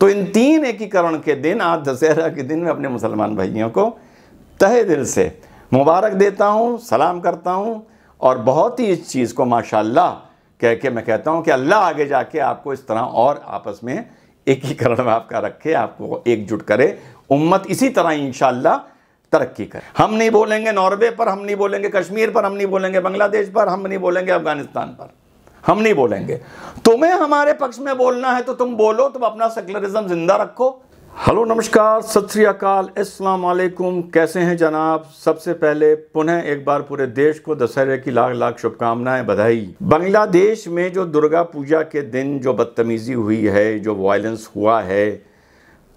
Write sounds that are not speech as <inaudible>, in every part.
तो इन तीन एकीकरण के दिन आज दशहरा के दिन में अपने मुसलमान भाइयों को तहे दिल से मुबारक देता हूँ सलाम करता हूँ और बहुत ही इस चीज़ को माशाल्लाह कह के मैं कहता हूँ कि अल्लाह आगे जाके आपको इस तरह और आपस में एकीकरण में आपका रखे आपको एकजुट करे उम्मत इसी तरह इन तरक्की करे हम नहीं बोलेंगे नॉर्वे पर हम नहीं बोलेंगे कश्मीर पर हम नहीं बोलेंगे बांग्लादेश पर हम नहीं बोलेंगे अफगानिस्तान पर हम नहीं बोलेंगे तुम्हें हमारे पक्ष में बोलना है तो तुम बोलो तुम अपना सेकुलरिज्म जिंदा रखो हेलो नमस्कार सत अस्सलाम वालेकुम कैसे हैं जनाब सबसे पहले पुनः एक बार पूरे देश को दशहरे की लाख लाख शुभकामनाएं बधाई बांग्लादेश में जो दुर्गा पूजा के दिन जो बदतमीज़ी हुई है जो वायलेंस हुआ है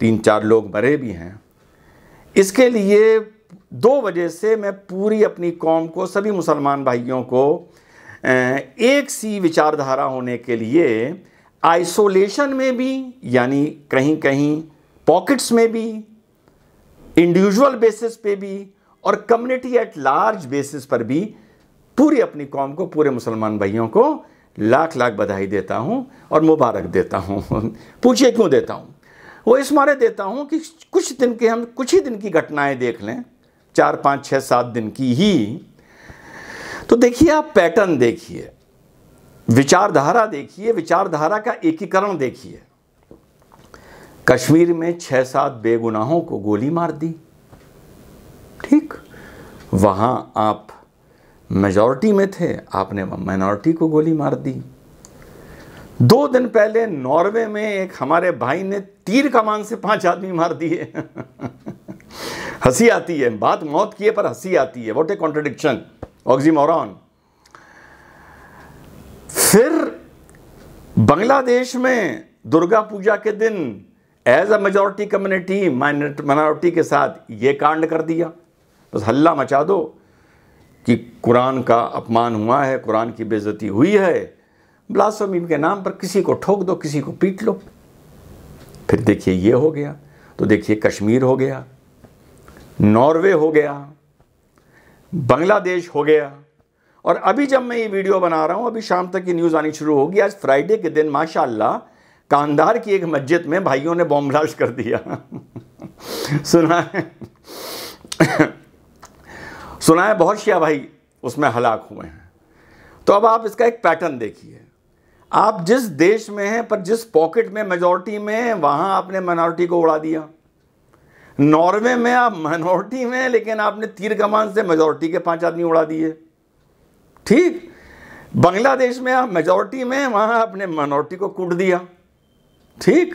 तीन चार लोग मरे भी हैं इसके लिए दो वजह से मैं पूरी अपनी कौम को सभी मुसलमान भाइयों को एक सी विचारधारा होने के लिए आइसोलेशन में भी यानी कहीं कहीं पॉकेट्स में भी इंडिविजुअल बेसिस पे भी और कम्युनिटी एट लार्ज बेसिस पर भी पूरी अपनी कौम को पूरे मुसलमान भाइयों को लाख लाख बधाई देता हूँ और मुबारक देता हूँ <laughs> पूछिए क्यों देता हूँ वो इस मारे देता हूँ कि कुछ दिन के हम कुछ ही दिन की घटनाएं देख लें चार पाँच छः सात दिन की ही तो देखिए आप पैटर्न देखिए विचारधारा देखिए विचारधारा का एकीकरण देखिए कश्मीर में छह सात बेगुनाहों को गोली मार दी ठीक वहां आप मेजॉरिटी में थे आपने माइनॉरिटी को गोली मार दी दो दिन पहले नॉर्वे में एक हमारे भाई ने तीर कमान से पांच आदमी मार दिए <laughs> हंसी आती है बात मौत की है पर हंसी आती है वॉट ए कॉन्ट्रडिक्शन ऑक्जीमोरॉन फिर बांग्लादेश में दुर्गा पूजा के दिन as a majority community minority के साथ ये कांड कर दिया बस हल्ला मचा दो कि कुरान का अपमान हुआ है कुरान की बेजती हुई है ब्लासमी के नाम पर किसी को ठोक दो किसी को पीट लो फिर देखिए ये हो गया तो देखिए कश्मीर हो गया नॉर्वे हो गया बांग्लादेश हो गया और अभी जब मैं ये वीडियो बना रहा हूँ अभी शाम तक की न्यूज़ आनी शुरू होगी आज फ्राइडे के दिन माशाल्लाह कांधार की एक मस्जिद में भाइयों ने बॉम्ब ब्लास्ट कर दिया सुना है सुना है बहुत शिया भाई उसमें हलाक हुए हैं तो अब आप इसका एक पैटर्न देखिए आप जिस देश में हैं पर जिस पॉकेट में मेजोरिटी में वहाँ आपने माइनॉरिटी को उड़ा दिया नॉर्वे में आप माइनॉरिटी में लेकिन आपने तीर कमान से मेजोरिटी के पांच आदमी उड़ा दिए ठीक बांग्लादेश में आप मेजोरिटी में वहां आपने माइनॉरिटी को कूट दिया ठीक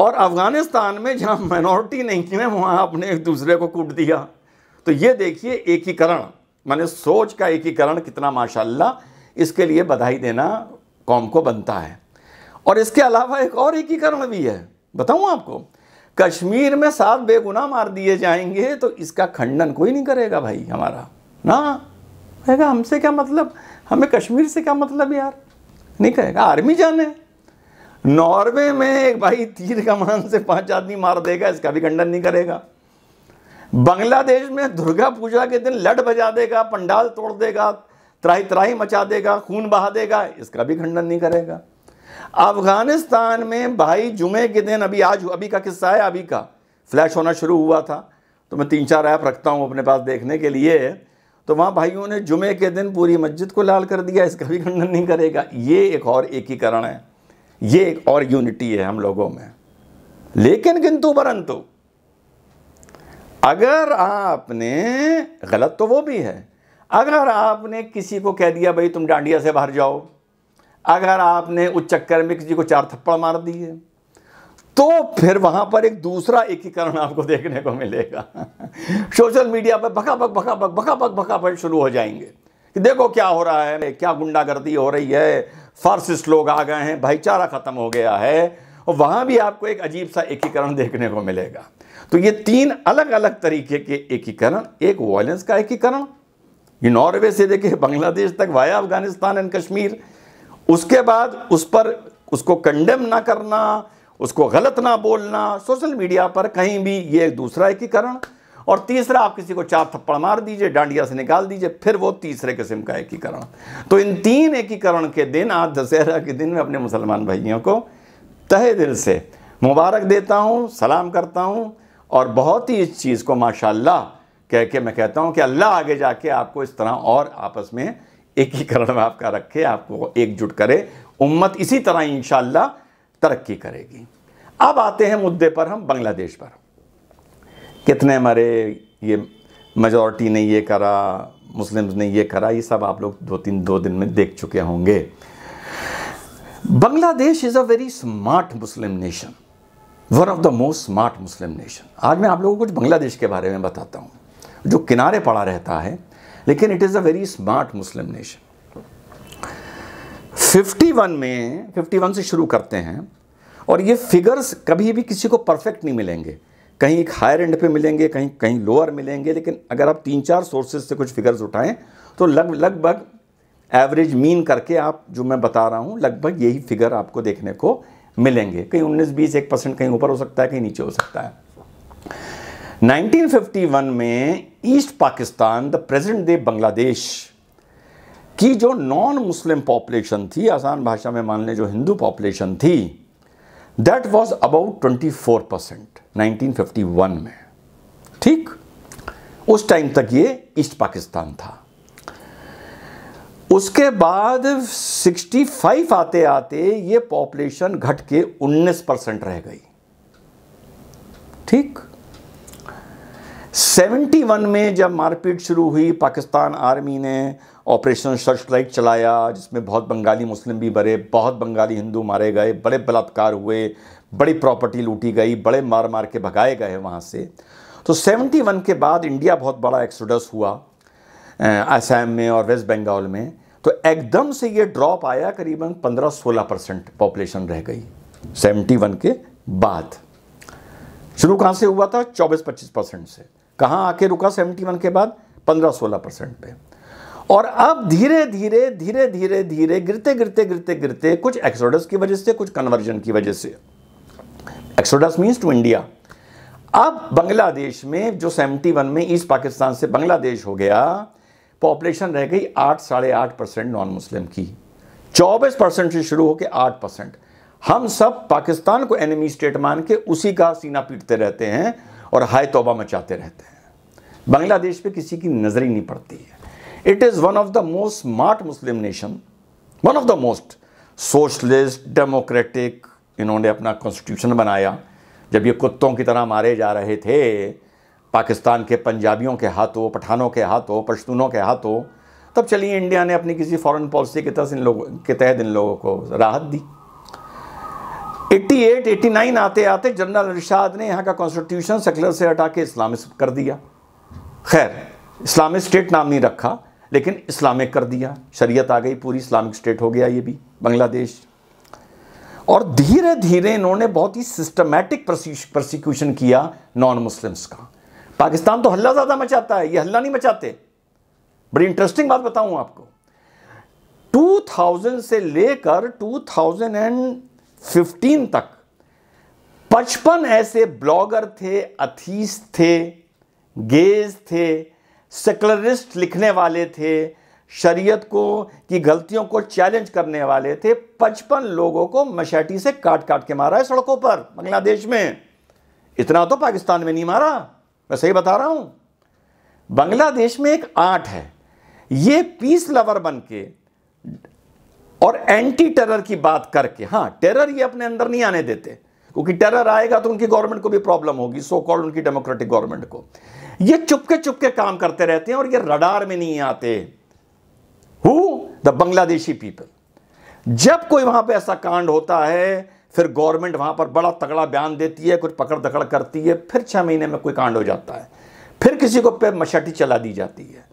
और अफगानिस्तान में जहाँ माइनॉरिटी नहीं है वहाँ आपने एक दूसरे को कूट दिया तो ये देखिए एकीकरण मैंने सोच का एकीकरण कितना माशाल्लाह इसके लिए बधाई देना कौम को बनता है और इसके अलावा एक और एकीकरण भी है बताऊँ आपको कश्मीर में साफ बेगुना मार दिए जाएंगे तो इसका खंडन कोई नहीं करेगा भाई हमारा ना कहेगा हमसे क्या मतलब हमें कश्मीर से क्या मतलब यार नहीं कहेगा आर्मी जाने नॉर्वे में एक भाई तीर कमान से पांच आदमी मार देगा इसका भी खंडन नहीं करेगा बांग्लादेश में दुर्गा पूजा के दिन लड बजा देगा पंडाल तोड़ देगा त्राही त्राही मचा देगा खून बहा देगा इसका भी खंडन नहीं करेगा अफगानिस्तान में भाई जुमे के दिन अभी आज अभी का किस्सा है अभी का फ्लैश होना शुरू हुआ था तो मैं तीन चार ऐप रखता हूँ अपने पास देखने के लिए तो वहाँ भाइयों ने जुमे के दिन पूरी मस्जिद को लाल कर दिया इसका भी खंडन नहीं करेगा ये एक और एकीकरण है ये एक और यूनिटी है हम लोगों में लेकिन किंतु परंतु अगर आपने गलत तो वो भी है अगर आपने किसी को कह दिया भाई तुम डांडिया से बाहर जाओ अगर आपने उच्च में जी को चार थप्पड़ मार दिए तो फिर वहां पर एक दूसरा एकीकरण आपको देखने को मिलेगा <laughs> सोशल मीडिया पर भका भक भका भक भका भक भका भक शुरू हो जाएंगे कि देखो क्या हो रहा है क्या गुंडागर्दी हो रही है फार्सिस्ट लोग आ गए हैं भाईचारा खत्म हो गया है और वहां भी आपको एक अजीब सा एकीकरण देखने को मिलेगा तो ये तीन अलग अलग तरीके के एकीकरण एक वायलेंस का एकीकरण ये नॉर्वे से देखे बांग्लादेश तक वाया अफगानिस्तान एंड कश्मीर उसके बाद उस पर उसको कंडेम ना करना उसको गलत ना बोलना सोशल मीडिया पर कहीं भी ये एक दूसरा एकीकरण और तीसरा आप किसी को चार थप्पड़ मार दीजिए डांडिया से निकाल दीजिए फिर वो तीसरे किस्म का एकीकरण तो इन तीन एकीकरण के दिन आज दशहरा के दिन में अपने मुसलमान भाइयों को तहे दिल से मुबारक देता हूँ सलाम करता हूँ और बहुत ही इस चीज़ को माशाल्लाह कह के मैं कहता हूँ कि अल्लाह आगे जाके आपको इस तरह और आपस में एकीकरण में आपका रखे आपको एकजुट करे उम्मत इसी तरह इन तरक्की करेगी अब आते हैं मुद्दे पर हम बांग्लादेश पर कितने मरे ये मेजोरिटी ने ये करा मुस्लिम्स ने ये करा ये सब आप लोग दो तीन दो दिन में देख चुके होंगे Bangladesh is a very smart Muslim nation one of the most smart Muslim nation आज मैं आप लोगों को कुछ बांग्लादेश के बारे में बताता हूँ जो किनारे पड़ा रहता है लेकिन it is a very smart Muslim nation 51 में 51 से शुरू करते हैं और ये फिगर्स कभी भी किसी को परफेक्ट नहीं मिलेंगे कहीं एक हायर एंड पे मिलेंगे कहीं कहीं लोअर मिलेंगे लेकिन अगर आप तीन चार सोर्सेज से कुछ फिगर्स उठाएं तो लग लगभग एवरेज मीन करके आप जो मैं बता रहा हूं लगभग यही फिगर आपको देखने को मिलेंगे कहीं उन्नीस बीस एक परसेंट कहीं ऊपर हो सकता है कहीं नीचे हो सकता है 1951 में east Pakistan the present day Bangladesh की जो नॉन मुस्लिम पॉपुलेशन थी आसान भाषा में मान लें जो हिंदू पॉपुलेशन थी that was about 24 percent nineteen में ठीक उस टाइम तक ये ईस्ट पाकिस्तान था उसके बाद 65 आते आते ये पॉपुलेशन घट के 19 परसेंट रह गई ठीक 71 में जब मारपीट शुरू हुई पाकिस्तान आर्मी ने ऑपरेशन सर्च लाइट चलाया जिसमें बहुत बंगाली मुस्लिम भी मरे बहुत बंगाली हिंदू मारे गए बड़े बलात्कार हुए बड़ी प्रॉपर्टी लूटी गई बड़े मार मार के भगाए गए वहाँ से तो 71 के बाद इंडिया बहुत बड़ा एक्सोडस हुआ असम में और वेस्ट बंगाल में तो एकदम से ये ड्रॉप आया करीबन 15-16 परसेंट पॉपुलेशन रह गई 71 के बाद शुरू कहाँ से हुआ था 24-25 परसेंट से कहाँ आके रुका वन के बाद पंद्रह सोलह परसेंट पे और अब धीरे धीरे धीरे धीरे धीरे गिरते गिरते गिरते गिरते कुछ एक्सोडस की वजह से कुछ कन्वर्जन की वजह से एक्सोडस मीन्स टू इंडिया अब बांग्लादेश में जो 71 में ईस्ट पाकिस्तान से बांग्लादेश हो गया पॉपुलेशन रह गई आठ साढ़े आठ परसेंट नॉन मुस्लिम की चौबीस परसेंट से शुरू होकर आठ परसेंट हम सब पाकिस्तान को एनिमी स्टेट मान के उसी का सीना पीटते रहते हैं और हाय तोबा मचाते रहते हैं बांग्लादेश पे किसी की नज़र ही नहीं पड़ती है it is one of the most smart Muslim nation one of the most socialist democratic इन्होंने अपना कॉन्स्टिट्यूशन बनाया जब ये कुत्तों की तरह मारे जा रहे थे पाकिस्तान के पंजाबियों के हाथों पठानों के हाथों पश्तूनों के हाथों तब चलिए इंडिया ने अपनी किसी फॉरेन पॉलिसी के तहत इन लोगों के तहत इन लोगों को राहत दी 88, 89 आते आते जनरल अरशाद ने यहाँ का कॉन्स्टिट्यूशन सेकुलर से हटा के इस्लामिक कर दिया खैर इस्लामिक स्टेट नाम नहीं रखा लेकिन इस्लामिक कर दिया शरीयत आ गई पूरी इस्लामिक स्टेट हो गया ये भी बांग्लादेश और धीरे धीरे इन्होंने बहुत ही सिस्टमेटिक प्रोसिक्यूशन किया नॉन मुस्लिम्स का पाकिस्तान तो हल्ला ज़्यादा मचाता है ये हल्ला नहीं मचाते बड़ी इंटरेस्टिंग बात बताऊँ आपको 2000 से लेकर 2000 एंड 15 तक पचपन ऐसे ब्लॉगर थे अथीस थे गेज थे सेकुलरिस्ट लिखने वाले थे शरीयत को की गलतियों को चैलेंज करने वाले थे पचपन लोगों को मशैटी से काट काट के मारा है सड़कों पर बांग्लादेश में इतना तो पाकिस्तान में नहीं मारा मैं सही बता रहा हूं बांग्लादेश में एक आर्ट है ये पीस लवर बन के और एंटी टेरर की बात करके हाँ टेरर ये अपने अंदर नहीं आने देते क्योंकि टेरर आएगा तो उनकी गवर्नमेंट को भी प्रॉब्लम होगी सो कॉल्ड उनकी डेमोक्रेटिक गवर्नमेंट को ये चुपके चुपके काम करते रहते हैं और ये रडार में नहीं आते हु द बांग्लादेशी पीपल जब कोई वहां पे ऐसा कांड होता है फिर गवर्नमेंट वहां पर बड़ा तगड़ा बयान देती है कुछ पकड़ दकड़ करती है फिर छह महीने में कोई कांड हो जाता है फिर किसी को पे मशटी चला दी जाती है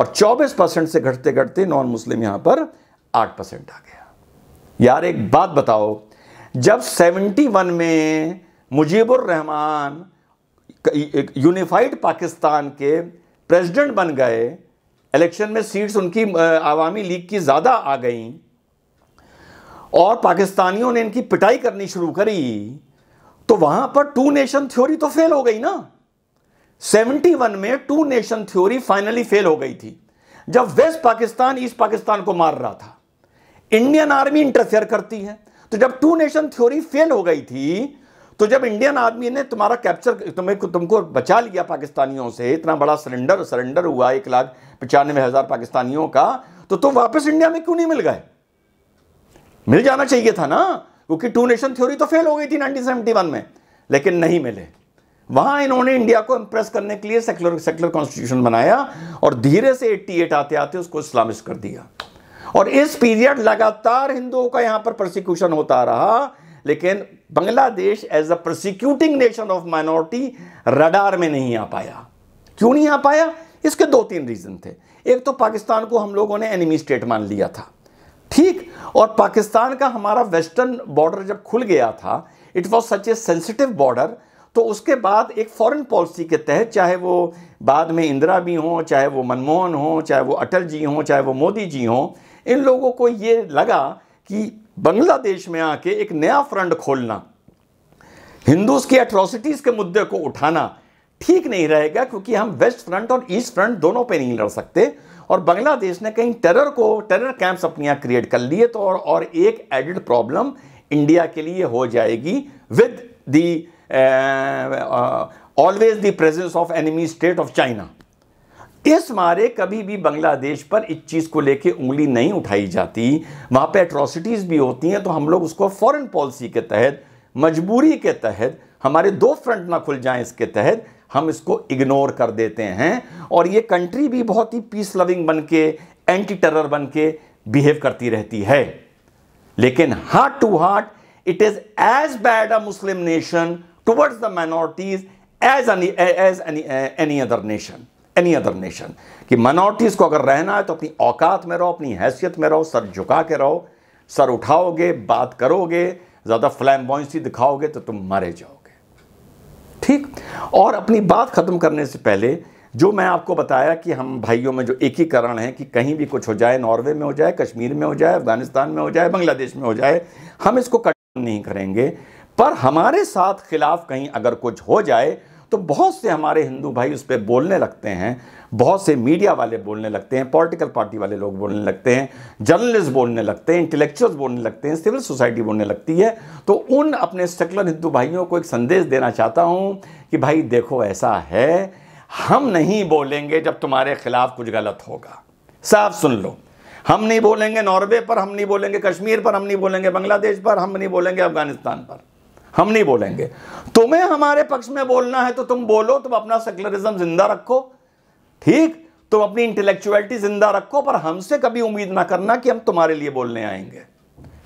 और 24 परसेंट से घटते घटते नॉन मुस्लिम यहां पर आठ परसेंट आ गया यार एक बात बताओ जब 71 में मुजीबुर रहमान यूनिफाइड पाकिस्तान के प्रेसिडेंट बन गए इलेक्शन में सीट्स उनकी आवामी लीग की ज़्यादा आ गई और पाकिस्तानियों ने इनकी पिटाई करनी शुरू करी तो वहां पर टू नेशन थ्योरी तो फेल हो गई ना 71 में two nation theory finally fail हो गई थी जब वेस्ट पाकिस्तान ईस्ट पाकिस्तान को मार रहा था इंडियन आर्मी इंटरफेयर करती है तो जब टू नेशन थ्योरी फेल हो गई थी तो जब इंडियन आर्मी ने तुम्हारा कैप्चर तुम्हें तुमको बचा लिया पाकिस्तानियों से इतना बड़ा सरेंडर सरेंडर हुआ एक लाख पचानवे हज़ार पाकिस्तानियों का तो तुम वापस इंडिया में क्यों नहीं मिल गए मिल जाना चाहिए था ना क्योंकि टू नेशन थ्योरी तो फेल हो गई थी नाइनटीन में लेकिन नहीं मिले वहां इन्होंने इंडिया को इंप्रेस करने के लिए सेक्युलर सेक्युलर कॉन्स्टिट्यूशन बनाया और धीरे से एट्टी आते आते उसको इस्लामिस्ट कर दिया और इस पीरियड लगातार हिंदुओं का यहां पर प्रोसिक्यूशन होता रहा लेकिन Bangladesh as a prosecuting nation of minority radar में नहीं आ पाया क्यों नहीं आ पाया इसके दो तीन रीज़न थे एक तो पाकिस्तान को हम लोगों ने एनिमी स्टेट मान लिया था ठीक और पाकिस्तान का हमारा वेस्टर्न बॉर्डर जब खुल गया था it was such a sensitive border तो उसके बाद एक फॉरेन पॉलिसी के तहत चाहे वो बाद में इंदिरा भी हों चाहे वो मनमोहन हों चाहे वो अटल जी हों चाहे वो मोदी जी हों इन लोगों को ये लगा कि बांग्लादेश में आके एक नया फ्रंट खोलना हिंदूज की एट्रोसिटीज़ के मुद्दे को उठाना ठीक नहीं रहेगा क्योंकि हम वेस्ट फ्रंट और ईस्ट फ्रंट दोनों पे नहीं लड़ सकते और बांग्लादेश ने कहीं टेरर को टेरर कैंप्स अपने यहाँ क्रिएट कर लिए तो और, और एक एडिड प्रॉब्लम इंडिया के लिए हो जाएगी with the always the presence of enemy state of China इस मारे कभी भी बांग्लादेश पर इस चीज़ को लेके उंगली नहीं उठाई जाती वहाँ पे एट्रोसिटीज़ भी होती हैं तो हम लोग उसको फॉरेन पॉलिसी के तहत मजबूरी के तहत हमारे दो फ्रंट ना खुल जाएं इसके तहत हम इसको इग्नोर कर देते हैं और ये कंट्री भी बहुत ही पीस लविंग बन के एंटी टेरर बन के बिहेव करती रहती है लेकिन heart to heart it is as bad a Muslim nation towards the minorities as any as any any other nation any other nation कि माइनॉरिटीज़ को अगर रहना है तो अपनी औकात में रहो अपनी हैसियत में रहो सर झुका के रहो सर उठाओगे बात करोगे ज़्यादा बॉइंसी दिखाओगे तो तुम मारे जाओगे ठीक और अपनी बात ख़त्म करने से पहले जो मैं आपको बताया कि हम भाइयों में जो एकीकरण है कि कहीं भी कुछ हो जाए नॉर्वे में हो जाए कश्मीर में हो जाए अफगानिस्तान में हो जाए बांग्लादेश में हो जाए हम इसको कट नहीं करेंगे पर हमारे साथ खिलाफ कहीं अगर कुछ हो जाए तो बहुत से हमारे हिंदू भाई उस पर बोलने लगते हैं बहुत से मीडिया वाले बोलने लगते हैं पॉलिटिकल पार्टी वाले लोग बोलने लगते हैं जर्नलिस्ट बोलने लगते हैं इंटेलेक्चुअल्स बोलने लगते हैं सिविल सोसाइटी बोलने लगती है तो उन अपने सेकुलर हिंदू भाइयों को एक संदेश देना चाहता हूँ कि भाई देखो ऐसा है हम नहीं बोलेंगे जब तुम्हारे खिलाफ कुछ गलत होगा साफ सुन लो हम नहीं बोलेंगे नॉर्वे पर हम नहीं बोलेंगे कश्मीर पर हम नहीं बोलेंगे बांग्लादेश पर हम नहीं बोलेंगे अफगानिस्तान पर हम नहीं बोलेंगे तुम्हें हमारे पक्ष में बोलना है तो तुम बोलो तुम अपना सेकुलरिज्म जिंदा रखो ठीक तुम अपनी इंटेलेक्चुअलिटी जिंदा रखो पर हमसे कभी उम्मीद ना करना कि हम तुम्हारे लिए बोलने आएंगे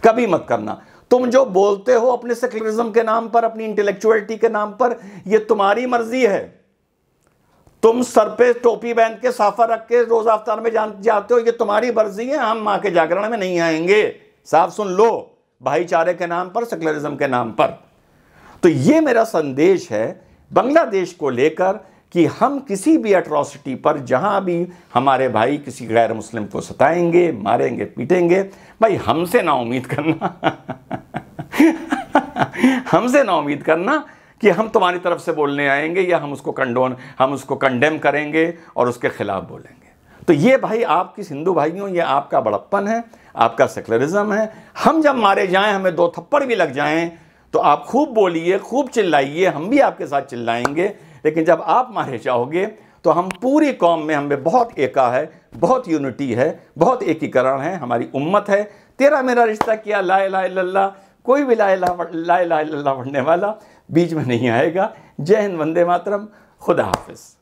कभी मत करना तुम जो बोलते हो अपने सेकुलरिज्म के नाम पर अपनी इंटेलेक्चुअलिटी के नाम पर यह तुम्हारी मर्जी है तुम सर पे टोपी बांध के साफा रख के रोज अफ्तार में जाते हो ये तुम्हारी मर्जी है हम मां के जागरण में नहीं आएंगे साफ सुन लो भाईचारे के नाम पर सेकुलरिज्म के नाम पर तो ये मेरा संदेश है बांग्लादेश को लेकर कि हम किसी भी अट्रॉसिटी पर जहां भी हमारे भाई किसी गैर मुस्लिम को सताएंगे मारेंगे पीटेंगे भाई हमसे ना उम्मीद करना <laughs> हमसे ना उम्मीद करना कि हम तुम्हारी तरफ से बोलने आएंगे या हम उसको कंडोन हम उसको कंडेम करेंगे और उसके खिलाफ बोलेंगे तो ये भाई आपकी हिंदू भाइयों ये आपका बड़प्पन है आपका सेकुलरिज्म है हम जब मारे जाएं हमें दो थप्पड़ भी लग जाएं तो आप खूब बोलिए खूब चिल्लाइए हम भी आपके साथ चिल्लाएंगे लेकिन जब आप मारे जाओगे तो हम पूरी कौम में हमें बहुत एका है बहुत यूनिटी है बहुत एकीकरण है हमारी उम्मत है तेरा मेरा रिश्ता किया ला ला कोई भी ला ला ला पढ़ने वाला बीच में नहीं आएगा जय हिंद वंदे मातरम खुदा हाफिज़